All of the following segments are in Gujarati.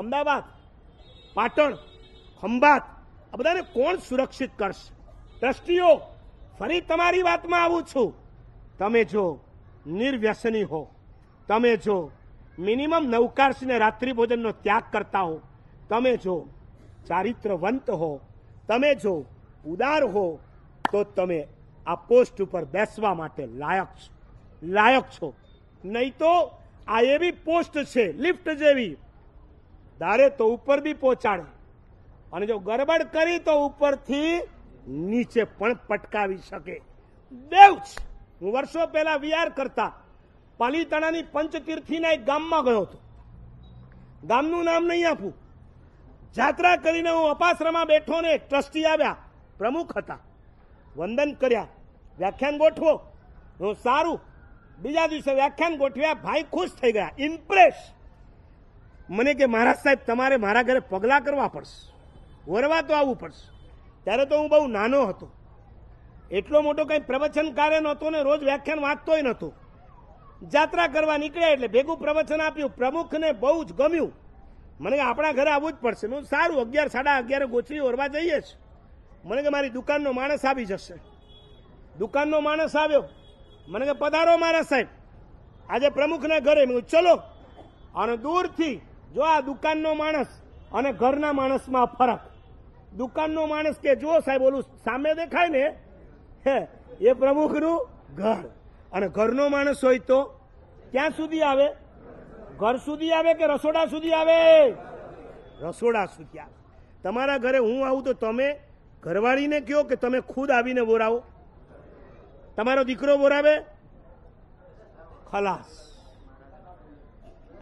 અમદાવાદ પાટણ ખંભાત આ બધાને કોણ સુરક્ષિત કરશે ટ્રસ્ટીઓ ફરી તમારી વાતમાં આવું છું તમે જો નિર્વ્યસની હો તમે જો મિનિમમ નવકારસીને રાત્રિ ભોજનનો ત્યાગ કરતા હો તમે જો ચારિત્રવંત હો તમે જો ઉદાર હો તો તમે આ પોસ્ટ ઉપર બેસવા માટે લાયક છો લાયક છો નહીં તો આ એવી પોસ્ટ છે લિફ્ટ જેવી ધારે તો ઉપર બી પહોંચાડે અને જો ગરબડ કરી તો ઉપરથી નીચે પણ પટકાવી શકે દેવ છે હું વર્ષો પહેલા વિયાર કરતા પાલીતાણાની પંચતીર્થીના એક ગામમાં ગયો હતો ગામનું નામ નહીં આપું જાત્રા કરીને હું અપાશ્રમમાં બેઠો ને ટ્રસ્ટી આવ્યા પ્રમુખ હતા વંદન કર્યા વ્યાખ્યાન ગોઠવો હું સારું બીજા દિવસે વ્યાખ્યાન ગોઠવ્યા ભાઈ ખુશ થઈ ગયા ઇમ્પ્રેસ મને કે મહારાજ સાહેબ તમારે મારા ઘરે પગલાં કરવા પડશે વરવા તો આવવું પડશે ત્યારે તો હું બહુ નાનો હતો એટલો મોટો કંઈ પ્રવચનકારે નહોતો ને રોજ વ્યાખ્યાન વાંચતોય નહોતો જાત્રા કરવા નીકળ્યા એટલે ભેગું પ્રવચન આપ્યું પ્રમુખને બહુ જ ગમ્યું મને કે આપણા ઘરે આવવું જ પડશે મેં સારું અગિયાર સાડા અગિયારે ગોચરી ઓરવા જઈએ જ મને કે મારી દુકાનનો માણસ આવી જશે દુકાનનો માણસ આવ્યો મને કે પધારો મારા સાહેબ આજે પ્રમુખના ઘરે મેં ચલો અને દૂરથી જો આ દુકાનનો માણસ અને ઘરના માણસમાં ફરક દુકાનનો માણસ કે જો સાહેબ ઓલું સામે દેખાય ને હે એ પ્રમુખનું ઘર અને ઘરનો માણસ હોય તો ક્યાં સુધી આવે ઘર સુધી આવે કે રસોડા સુધી આવે રસોડા સુધી આવે તમારા ઘરે હું આવું તો તમે ઘરવાળીને કહો કે તમે ખુદ આવીને બોરાવો તમારો દીકરો બોરાવે ખલાસ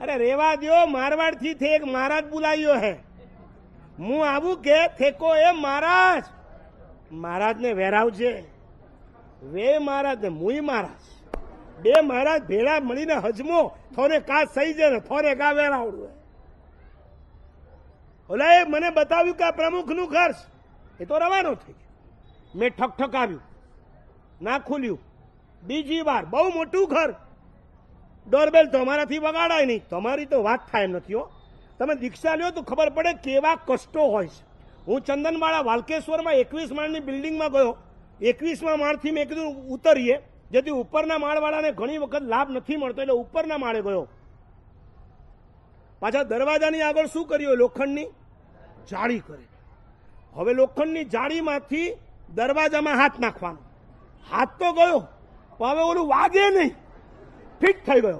અરે રેવા દો મારવાડ થી થેક મહારાજ બોલાવ્યો હે હું આવું કે થેકો એ મહારાજ મહારાજને વેરાવજે વે મહારાજ ને મુઈ મહારાજ બે મહારાજ ભેળા મળીને હજમો થોને કાચ સહી જાય ને થોને કા વેરાવડું ઓલા એ મને બતાવ્યું કે આ પ્રમુખનું ખર્ચ એ તો રવાનો થઈ ગયો મેં ઠક ઠકાવ્યું ના ખુલ્યું બીજી વાર બહુ મોટું ઘર ડોરબેલ તમારાથી વગાડાય નહીં તમારી તો વાત થાય નથી હો તમે દીક્ષા લ્યો તો ખબર પડે કેવા કષ્ટો હોય છે હું ચંદનવાળા વાલકેશ્વરમાં એકવીસ માળની બિલ્ડિંગમાં ગયો એકવીસમાં માળથી મેં કીધું ઉતરીએ જેથી ઉપરના માળવાળાને ઘણી વખત લાભ નથી મળતો એટલે ઉપરના માળે ગયો પાછા દરવાજાની આગળ શું કર્યું લોખંડની જાળી કરી હવે લોખંડની જાળીમાંથી દરવાજામાં હાથ નાખવાનો હાથ તો ગયો હવે ઓલું વાગે નહીં ફિટ થઈ ગયો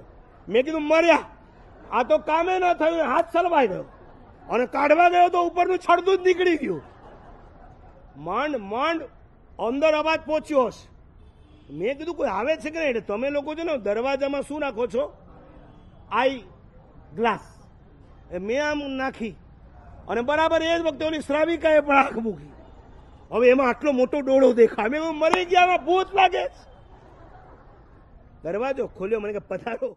મેં કીધું મર્યા આ તો કામે ન થયું હાથ સલવાઈ ગયો અને કાઢવા ગયો તો ઉપરનું છડતું જ નીકળી ગયું માંડ માંડ અંદર અવાજ પહોંચ્યો હશે મેં કીધું કોઈ આવે છે કે નહીં એટલે તમે લોકો છે ને દરવાજામાં શું નાખો છો આઈ ગ્લાસ એ મેં આમ નાખી અને બરાબર એ જ વખતે ઓલી શ્રાવિકાએ પણ આંખ મૂકી હવે એમાં આટલો મોટો ડોળો દેખાય અમે મરી ગયા ભૂત લાગે છે દરવાજો ખોલ્યો મને કે પધારો